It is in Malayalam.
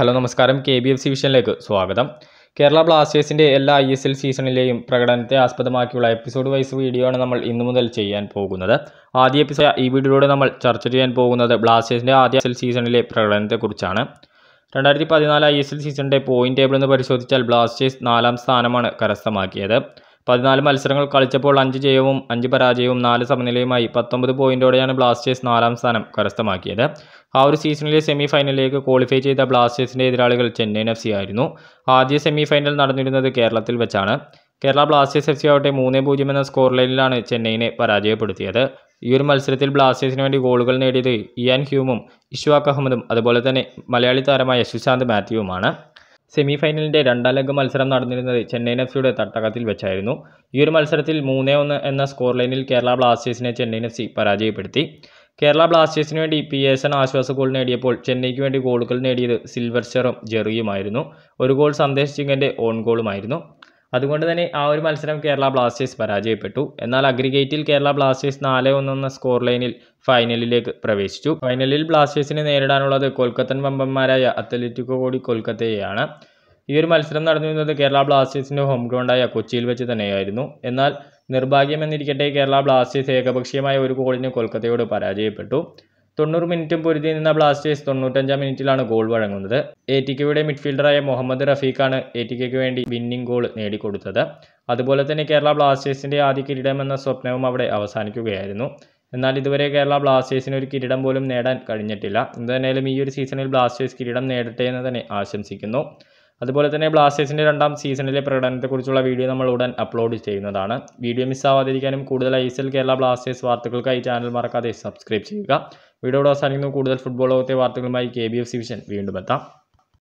ഹലോ നമസ്കാരം കെ ബി എഫ് സി വിഷനിലേക്ക് സ്വാഗതം കേരള ബ്ലാസ്റ്റേഴ്സിൻ്റെ എല്ലാ ഐ എസ് എൽ സീസണിലെയും പ്രകടനത്തെ ആസ്പദമാക്കിയുള്ള എപ്പിസോഡ് വൈസ് വീഡിയോ ആണ് നമ്മൾ ഇന്നു മുതൽ ചെയ്യാൻ പോകുന്നത് ആദ്യ എപ്പിസോഡ് ഈ വീഡിയോയിലൂടെ നമ്മൾ ചർച്ച ചെയ്യാൻ പോകുന്നത് ബ്ലാസ്റ്റേഴ്സിൻ്റെ ആദ്യ എസ് എൽ സീസണിലെ പ്രകടനത്തെക്കുറിച്ചാണ് രണ്ടായിരത്തി പതിനാല് ഐ എസ് എൽ സീസണിൻ്റെ പോയിന്റ് ടേബിൾ എന്ന് പരിശോധിച്ചാൽ ബ്ലാസ്റ്റേഴ്സ് നാലാം സ്ഥാനമാണ് കരസ്ഥമാക്കിയത് പതിനാല് മത്സരങ്ങൾ കളിച്ചപ്പോൾ അഞ്ച് ജയവും അഞ്ച് പരാജയവും നാല് സമനിലയുമായി പത്തൊമ്പത് പോയിന്റോടെയാണ് ബ്ലാസ്റ്റേഴ്സ് നാലാം സ്ഥാനം കരസ്ഥമാക്കിയത് ആ ഒരു സീസണിലെ സെമി ഫൈനലിലേക്ക് ക്വാളിഫൈ ചെയ്ത ബ്ലാസ്റ്റേഴ്സിൻ്റെ എതിരാളികൾ ചെന്നൈൻ എഫ് സി ആയിരുന്നു ആദ്യ സെമി ഫൈനൽ നടന്നിരുന്നത് കേരളത്തിൽ വെച്ചാണ് കേരള ബ്ലാസ്റ്റേഴ്സ് എഫ് സി ആവട്ടെ മൂന്ന് പൂജ്യം എന്ന സ്കോർ ലൈനിലാണ് ചെന്നൈയിനെ പരാജയപ്പെടുത്തിയത് ഈ ഒരു മത്സരത്തിൽ ബ്ലാസ്റ്റേഴ്സിന് വേണ്ടി ഗോളുകൾ നേടിയത് ഇയാൻ ഹ്യൂമും ഇഷ്വാഖ് അഹമ്മദും അതുപോലെ തന്നെ മലയാളി താരമായ സുശാന്ത് മാത്യുവുമാണ് സെമി ഫൈനലിൻ്റെ രണ്ടാം മത്സരം നടന്നിരുന്നത് ചെന്നൈൻ എഫ് സിയുടെ തട്ടകത്തിൽ വെച്ചായിരുന്നു ഈ ഒരു മത്സരത്തിൽ മൂന്നേ ഒന്ന് എന്ന സ്കോർ ലൈനിൽ കേരള ബ്ലാസ്റ്റേഴ്സിനെ ചെന്നൈൻ എഫ് സി പരാജയപ്പെടുത്തി കേരള ബ്ലാസ്റ്റേഴ്സിന് വേണ്ടി പി എൻ ആശ്വാസ ഗോൾ നേടിയപ്പോൾ ചെന്നൈക്ക് വേണ്ടി ഗോളുകൾ നേടിയത് സിൽവർസ്റ്ററും ജെറിയുമായിരുന്നു ഒരു ഗോൾ സന്ദേശ് സിംഗിൻ്റെ ഓൺ ഗോളുമായിരുന്നു അതുകൊണ്ട് തന്നെ ആ ഒരു മത്സരം കേരള ബ്ലാസ്റ്റേഴ്സ് പരാജയപ്പെട്ടു എന്നാൽ അഗ്രിഗേറ്റിൽ കേരള ബ്ലാസ്റ്റേഴ്സ് നാല് എന്ന സ്കോർ ലൈനിൽ ഫൈനലിലേക്ക് പ്രവേശിച്ചു ഫൈനലിൽ ബ്ലാസ്റ്റേഴ്സിനെ നേരിടാനുള്ളത് കൊൽക്കത്തൻ വമ്പന്മാരായ അത്ലറ്റിക്കോ കൂടി കൊൽക്കത്തയെയാണ് ഈ ഒരു മത്സരം നടന്നിരുന്നത് കേരള ബ്ലാസ്റ്റേഴ്സിൻ്റെ ഹോം ഗ്രൗണ്ടായ കൊച്ചിയിൽ വെച്ച് തന്നെയായിരുന്നു എന്നാൽ നിർഭാഗ്യമെന്നിരിക്കട്ടെ കേരള ബ്ലാസ്റ്റേഴ്സ് ഏകപക്ഷീയമായ ഒരു ഗോളിന് കൊൽക്കത്തയോട് പരാജയപ്പെട്ടു തൊണ്ണൂറ് മിനിറ്റ് പൊരുതി നിന്ന ബ്ലാസ്റ്റേഴ്സ് തൊണ്ണൂറ്റഞ്ചാം മിനിറ്റിലാണ് ഗോൾ വഴങ്ങുന്നത് എ ടി കെയുടെ മിഡ്ഫീൽഡറായ മുഹമ്മദ് റഫീഖാണ് എ ടി കെക്ക് വേണ്ടി വിന്നിംഗ് ഗോൾ നേടിക്കൊടുത്തത് അതുപോലെ തന്നെ കേരള ബ്ലാസ്റ്റേഴ്സിൻ്റെ ആദ്യ കിരീടം എന്ന സ്വപ്നവും അവിടെ അവസാനിക്കുകയായിരുന്നു എന്നാൽ ഇതുവരെ കേരള ബ്ലാസ്റ്റേഴ്സിന് ഒരു കിരീടം പോലും നേടാൻ കഴിഞ്ഞിട്ടില്ല എന്തായാലും ഈ ഒരു സീസണിൽ ബ്ലാസ്റ്റേഴ്സ് കിരീടം നേടട്ടെ എന്ന് തന്നെ ആശംസിക്കുന്നു അതുപോലെ തന്നെ ബ്ലാസ്റ്റേഴ്സിൻ്റെ രണ്ടാം സീസണിലെ പ്രകടനത്തെക്കുറിച്ചുള്ള വീഡിയോ നമ്മൾ ഉടൻ അപ്ലോഡ് ചെയ്യുന്നതാണ് വീഡിയോ മിസ്സാവാതിരിക്കാനും കൂടുതൽ ഐ കേരള ബ്ലാസ്റ്റേഴ്സ് വാർത്തകൾക്കായി ചാനൽ മറക്കാതെ സബ്സ്ക്രൈബ് ചെയ്യുക വീഡിയോ ഇവിടെ അവസാനിക്കുന്നു കൂടുതൽ ഫുട്ബോൾ ലോകത്തെ വാർത്തകളുമായി K B F C vision വീണ്ടും എത്താം